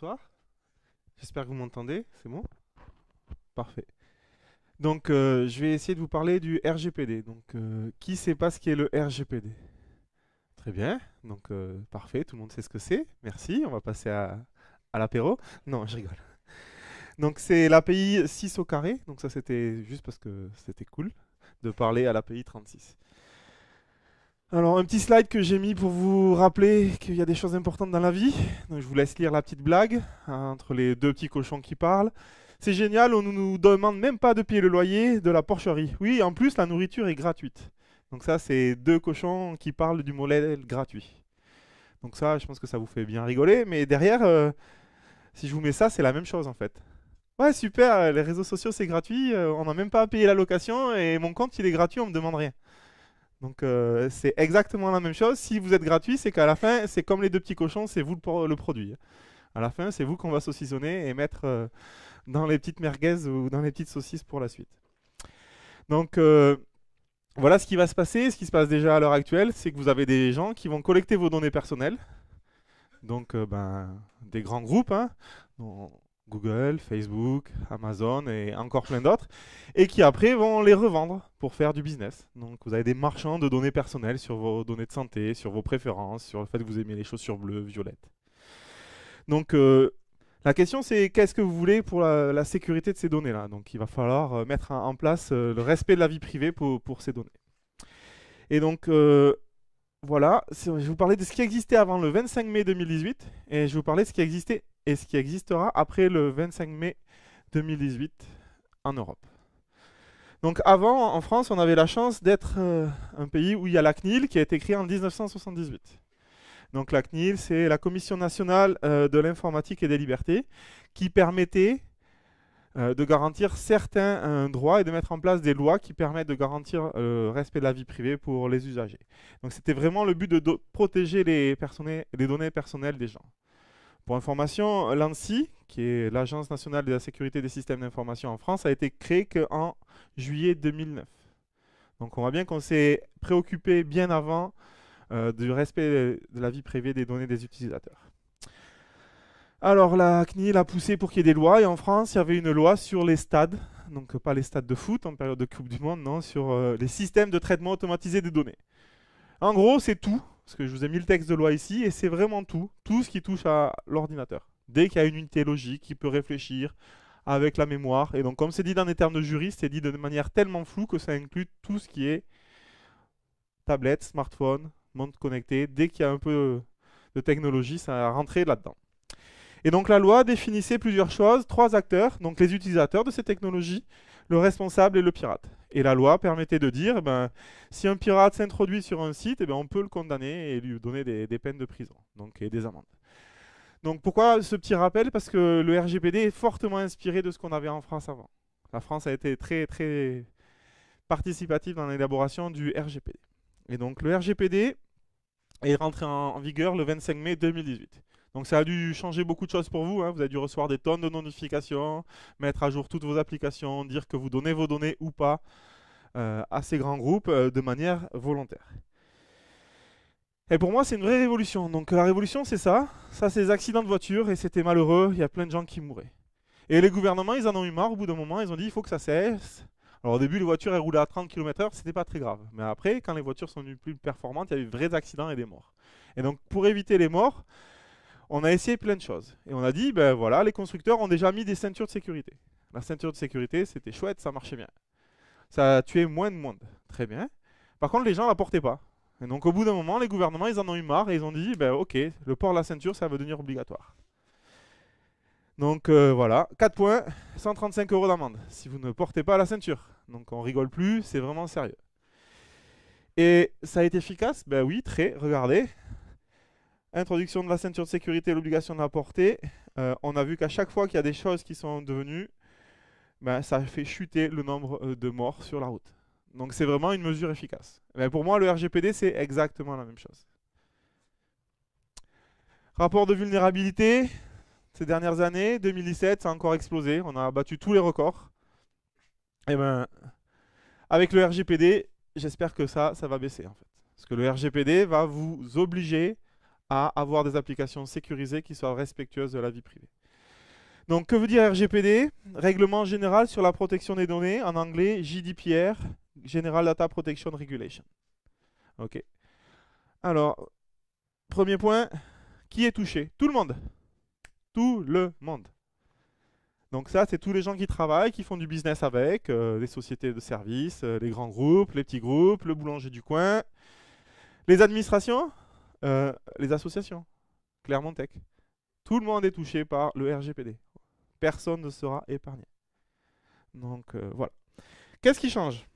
bonsoir. J'espère que vous m'entendez, c'est bon Parfait. Donc euh, je vais essayer de vous parler du RGPD. Donc qui euh, qui sait pas ce qu'est le RGPD Très bien, donc euh, parfait, tout le monde sait ce que c'est. Merci, on va passer à, à l'apéro. Non, je rigole. Donc c'est l'API 6 au carré, donc ça c'était juste parce que c'était cool de parler à l'API 36. Alors, un petit slide que j'ai mis pour vous rappeler qu'il y a des choses importantes dans la vie. je vous laisse lire la petite blague hein, entre les deux petits cochons qui parlent. C'est génial, on ne nous demande même pas de payer le loyer de la porcherie. Oui, en plus, la nourriture est gratuite. Donc ça, c'est deux cochons qui parlent du modèle gratuit. Donc ça, je pense que ça vous fait bien rigoler. Mais derrière, euh, si je vous mets ça, c'est la même chose en fait. Ouais, super, les réseaux sociaux, c'est gratuit. Euh, on n'a même pas à payer la location et mon compte, il est gratuit, on ne me demande rien. Donc euh, c'est exactement la même chose. Si vous êtes gratuit, c'est qu'à la fin, c'est comme les deux petits cochons, c'est vous le, produit. À la fin, c'est vous qu'on va saucissonner et mettre euh, dans les petites merguez ou dans les petites saucisses pour la suite. Donc euh, voilà ce qui va se passer. Ce qui se passe déjà à l'heure actuelle, c'est que vous avez des gens qui vont collecter vos données personnelles. Donc ben, des grands groupes. Hein, Google, Facebook, Amazon et encore plein d'autres, et qui après vont les revendre pour faire du business. Donc vous avez des marchands de données personnelles sur vos données de santé, sur vos préférences, sur le fait que vous aimez les chaussures bleues, violettes. Donc euh, la question c'est qu'est-ce que vous voulez pour la, sécurité de ces données-là Donc il va falloir euh, mettre en place euh, le respect de la vie privée pour, pour ces données. Et donc voilà, je vous parlais de ce qui existait avant le 25 mai 2018 et je vous parlais de ce qui existait et ce qui existera après le 25 mai 2018 en Europe. Donc avant, en France, on avait la chance d'être euh, un pays où il y a la CNIL qui a été créée en 1978. Donc la CNIL, c'est la Commission nationale euh, de l'informatique et des libertés qui permettait euh, de garantir certains droits et de mettre en place des lois qui permettent de garantir le respect de la vie privée pour les usagers. Donc c'était vraiment le but de protéger les, les données personnelles des gens. Pour information, l'ANSI, qui est l'Agence nationale de la sécurité des systèmes d'information en France, a été créée qu'en juillet 2009. Donc on voit bien qu'on s'est préoccupé bien avant euh, du respect de la vie privée des données des utilisateurs. Alors la CNIL a poussé pour qu'il y ait des lois et en France il y avait une loi sur les stades, donc pas les stades de foot en période de Coupe du Monde, non, sur euh, les systèmes de traitement automatisé des données. En gros c'est tout, parce que je vous ai mis le texte de loi ici, et c'est vraiment tout, tout ce qui touche à l'ordinateur. Dès qu'il y a une unité logique qui peut réfléchir avec la mémoire, et donc comme c'est dit dans les termes de juriste, c'est dit de manière tellement floue que ça inclut tout ce qui est tablette, smartphone, monde connecté. Dès qu'il y a un peu de technologie, ça a rentré là-dedans. Et donc la loi définissait plusieurs choses, trois acteurs, donc les utilisateurs de ces technologies, le responsable et le pirate. Et la loi permettait de dire, eh ben, si un pirate s'introduit sur un site, eh ben, on peut le condamner et lui donner des, peines de prison donc, et des amendes. Donc pourquoi ce petit rappel Parce que le RGPD est fortement inspiré de ce qu'on avait en France avant. La France a été très, très participative dans l'élaboration du RGPD. Et donc le RGPD est rentré en vigueur le 25 mai 2018. Donc ça a dû changer beaucoup de choses pour vous. Hein. Vous avez dû recevoir des tonnes de notifications, mettre à jour toutes vos applications, dire que vous donnez vos données ou pas euh, à ces grands groupes euh, de manière volontaire. Et pour moi, c'est une vraie révolution. Donc la révolution, c'est ça. Ça, c'est les accidents de voiture et c'était malheureux. Il y a plein de gens qui mouraient. Et les gouvernements, ils en ont eu marre au bout d'un moment. Ils ont dit, il faut que ça cesse. Alors au début, les voitures, elles roulaient à 30 km/h, c'était pas très grave. Mais après, quand les voitures sont devenues plus performantes, il y a eu vrais accidents et des morts. Et donc, pour éviter les morts, on a essayé plein de choses. Et on a dit, ben voilà, les constructeurs ont déjà mis des ceintures de sécurité. La ceinture de sécurité, c'était chouette, ça marchait bien. Ça a tué moins de monde. Très bien. Par contre, les gens ne la portaient pas. Et donc au bout d'un moment, les gouvernements, ils en ont eu marre et ils ont dit, ben ok, le port de la ceinture, ça va devenir obligatoire. Donc euh, voilà, 4 points, 135 euros d'amende si vous ne portez pas la ceinture. Donc on rigole plus, c'est vraiment sérieux. Et ça a été efficace Ben oui, très. Regardez, Introduction de la ceinture de sécurité et l'obligation de la porter. Euh, on a vu qu'à chaque fois qu'il y a des choses qui sont devenues, ben, ça fait chuter le nombre euh, de morts sur la route. Donc c'est vraiment une mesure efficace. Mais pour moi, le RGPD, c'est exactement la même chose. Rapport de vulnérabilité, ces dernières années, 2017, ça a encore explosé. On a battu tous les records. Et eh ben, avec le RGPD, j'espère que ça, ça va baisser en fait. Parce que le RGPD va vous obliger à avoir des applications sécurisées qui soient respectueuses de la vie privée. Donc que veut dire RGPD Règlement général sur la protection des données, en anglais GDPR, General Data Protection Regulation. Ok. Alors, premier point, qui est touché Tout le monde. Tout le monde. Donc ça, c'est tous les gens qui travaillent, qui font du business avec, les euh, sociétés de services, euh, les grands groupes, les petits groupes, le boulanger du coin, les administrations, euh, les associations, clermont tech. Tout le monde est touché par le RGPD. Personne ne sera épargné. Donc euh, voilà. Qu'est-ce qui change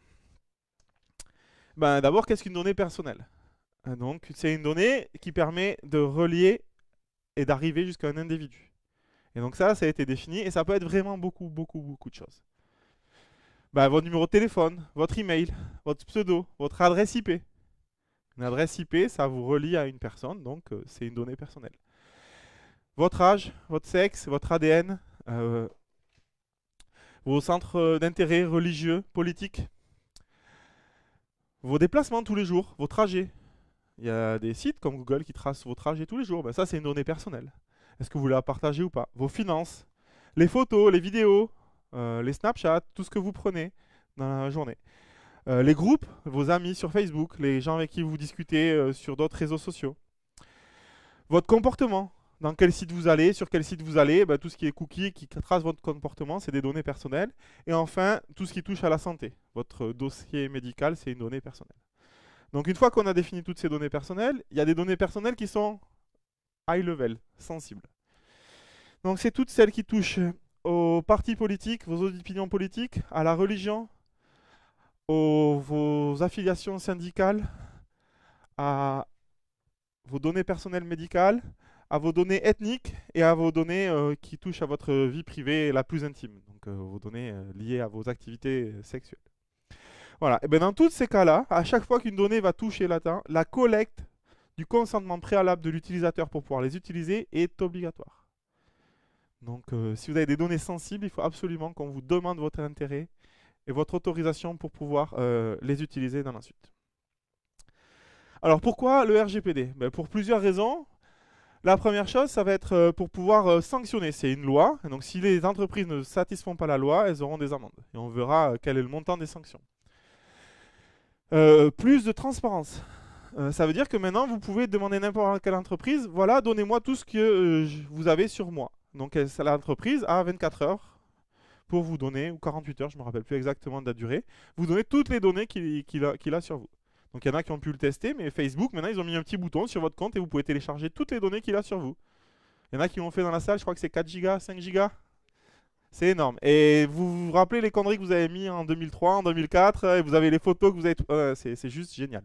ben, D'abord, qu'est-ce qu'une donnée personnelle euh, Donc c'est une donnée qui permet de relier et d'arriver jusqu'à un individu. Et donc ça, ça a été défini et ça peut être vraiment beaucoup, beaucoup, beaucoup de choses. Ben, votre numéro de téléphone, votre email, votre pseudo, votre adresse IP, une adresse IP, ça vous relie à une personne, donc euh, c'est une donnée personnelle. Votre âge, votre sexe, votre ADN, euh, vos centres euh, d'intérêt religieux, politiques, vos déplacements tous les jours, vos trajets. Il y a des sites comme Google qui tracent vos trajets tous les jours. Ben, ça, c'est une donnée personnelle. Est-ce que vous la partagez ou pas Vos finances, les photos, les vidéos, les Snapchat, tout ce que vous prenez dans la journée. Euh, les groupes, vos amis sur Facebook, les gens avec qui vous discutez euh, sur d'autres réseaux sociaux. Votre comportement, dans quel site vous allez, sur quel site vous allez, bah, tout ce qui est cookies qui trace votre comportement, c'est des données personnelles. Et enfin, tout ce qui touche à la santé. Votre dossier médical, c'est une donnée personnelle. Donc une fois qu'on a défini toutes ces données personnelles, il y a des données personnelles qui sont high level, sensibles. Donc c'est toutes celles qui touchent aux partis politiques, vos opinions politiques, à la religion, vos affiliations syndicales, à vos données personnelles médicales, à vos données ethniques et à vos données euh, qui touchent à votre vie privée la plus intime, donc euh, vos données euh, liées à vos activités sexuelles. Voilà, ben, dans tous ces cas-là, à chaque fois qu'une donnée va toucher l'atteint, la collecte du consentement préalable de l'utilisateur pour pouvoir les utiliser est obligatoire. Donc si vous avez des données sensibles, il faut absolument qu'on vous demande votre intérêt et votre autorisation pour pouvoir euh, les utiliser dans la suite. Alors pourquoi le RGPD ben, Pour plusieurs raisons. La première chose, ça va être euh, pour pouvoir euh, sanctionner. C'est une loi, donc si les entreprises ne satisfont pas la loi, elles auront des amendes. Et on verra quel est le montant des sanctions. plus de transparence. ça veut dire que maintenant, vous pouvez demander n'importe quelle entreprise, voilà, donnez-moi tout ce que vous avez sur moi. Donc l'entreprise a 24 heures pour vous donner, ou 48 heures, je ne me rappelle plus exactement de la durée, vous donner toutes les données qu'il a, sur vous. Donc il y en a qui ont pu le tester, mais Facebook, maintenant, ils ont mis un petit bouton sur votre compte et vous pouvez télécharger toutes les données qu'il a sur vous. Il y en a qui l'ont fait dans la salle, je crois que c'est 4 gigas, 5 gigas. C'est énorme. Et vous vous rappelez les conneries que vous avez mis en 2003, en 2004, et vous avez les photos que vous avez... Euh, c'est juste génial.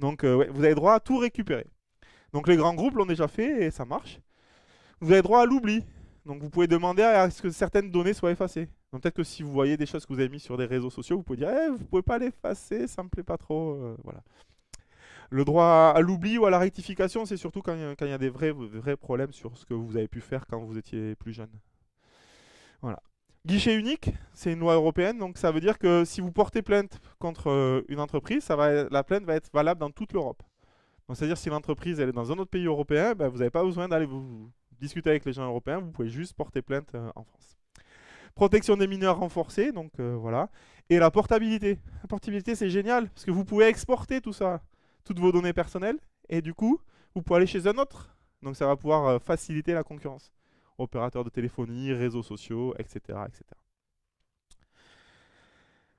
Donc euh, vous avez droit à tout récupérer. Donc les grands groupes l'ont déjà fait et ça marche. Vous avez droit à l'oubli. Donc vous pouvez demander à ce que certaines données soient effacées. Donc peut-être que si vous voyez des choses que vous avez mises sur des réseaux sociaux, vous pouvez dire eh, vous pouvez pas l'effacer, ça ne me plaît pas trop euh, voilà. Le droit à l'oubli ou à la rectification, c'est surtout quand il y, a des vrais, vrais problèmes sur ce que vous avez pu faire quand vous étiez plus jeune. Voilà. Guichet unique, c'est une loi européenne, donc ça veut dire que si vous portez plainte contre euh, une entreprise, la plainte va être valable dans toute l'Europe. c'est-à-dire si l'entreprise est dans un autre pays européen, ben, vous n'avez pas besoin d'aller vous, discuter avec les gens européens, vous pouvez juste porter plainte euh, en France. Protection des mineurs renforcée, donc euh, voilà. Et la portabilité. La portabilité, c'est génial, parce que vous pouvez exporter tout ça, toutes vos données personnelles, et du coup, vous pouvez aller chez un autre. Donc ça va pouvoir euh, faciliter la concurrence. Opérateurs de téléphonie, réseaux sociaux, etc. etc.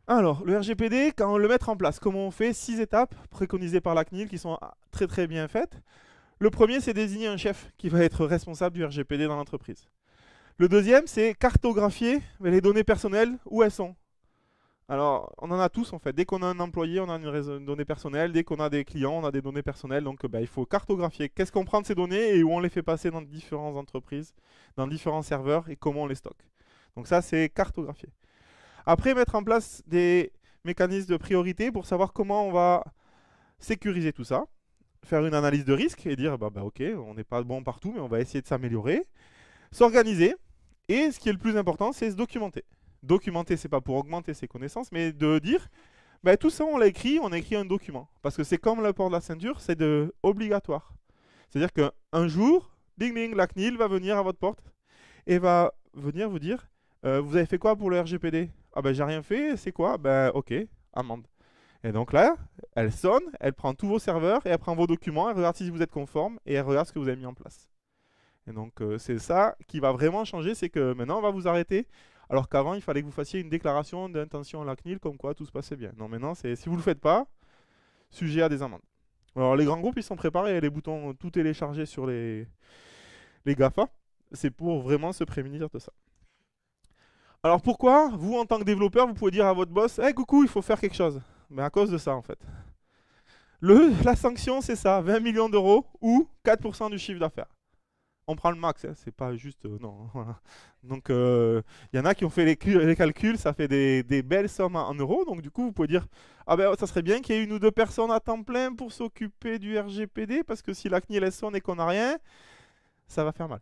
Alors, le RGPD, quand on le mettre en place, comment on fait Six étapes préconisées par la CNIL qui sont ah, très très bien faites. Le premier, c'est désigner un chef qui va être responsable du RGPD dans l'entreprise. Le deuxième, c'est cartographier les données personnelles, où elles sont. Alors, on en a tous en fait. Dès qu'on a un employé, on a une donnée personnelle. Dès qu'on a des clients, on a des données personnelles. Donc, bah, il faut cartographier qu'est-ce qu'on prend de ces données et où on les fait passer dans différentes entreprises, dans différents serveurs et comment on les stocke. Donc ça, c'est cartographier. Après, mettre en place des mécanismes de priorité pour savoir comment on va sécuriser tout ça faire une analyse de risque et dire bah, bah ok, on n'est pas bon partout, mais on va essayer de s'améliorer, s'organiser, et ce qui est le plus important, c'est se documenter. Documenter, c'est pas pour augmenter ses connaissances, mais de dire bah, tout ça, on l'a écrit, on a écrit un document. Parce que c'est comme le port de la ceinture, c'est obligatoire. C'est-à-dire qu'un jour, ding ding, la CNIL va venir à votre porte et va venir vous dire euh, Vous avez fait quoi pour le RGPD Ah ben j'ai rien fait, c'est quoi Ben ok, amende. Et donc là, elle sonne, elle prend tous vos serveurs et elle prend vos documents, elle regarde si vous êtes conforme et elle regarde ce que vous avez mis en place. Et donc euh, c'est ça qui va vraiment changer, c'est que maintenant on va vous arrêter, alors qu'avant il fallait que vous fassiez une déclaration d'intention à la CNIL comme quoi tout se passait bien. Non maintenant c'est si vous ne le faites pas, sujet à des amendes. Alors les grands groupes ils sont préparés, les boutons tout téléchargé sur les, les GAFA, c'est pour vraiment se prémunir de ça. Alors pourquoi, vous en tant que développeur, vous pouvez dire à votre boss, hey, eh, coucou, il faut faire quelque chose ». Mais à cause de ça, en fait. Le, la sanction, c'est ça 20 millions d'euros ou 4% du chiffre d'affaires. On prend le max, hein, c'est pas juste. Euh, non, Donc, il euh, y en a qui ont fait les, calculs, ça fait des, belles sommes en euros. Donc, du coup, vous pouvez dire Ah ben, ça serait bien qu'il y ait une ou deux personnes à temps plein pour s'occuper du RGPD, parce que si la CNIL est sonne et qu'on n'a rien, ça va faire mal.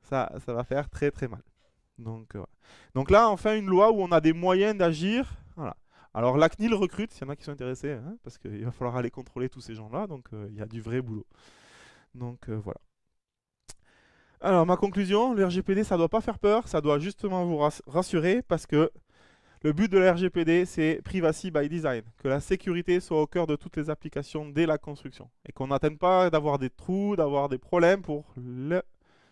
Ça, ça va faire très très mal. Donc, euh, donc là, enfin, une loi où on a des moyens d'agir alors la CNIL recrute, s'il y en a qui sont intéressés, hein, parce qu'il va falloir aller contrôler tous ces gens-là, donc euh, il y a du vrai boulot. Donc euh, voilà. Alors ma conclusion, le RGPD ça doit pas faire peur, ça doit justement vous rassurer, parce que le but de la RGPD c'est privacy by design, que la sécurité soit au cœur de toutes les applications dès la construction, et qu'on n'atteigne pas d'avoir des trous, d'avoir des problèmes pour le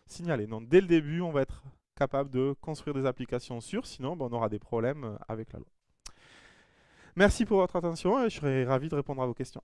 signaler. Donc dès le début on va être capable de construire des applications sûres, sinon ben, on aura des problèmes euh, avec la loi. Merci pour votre attention et je serai ravi de répondre à vos questions.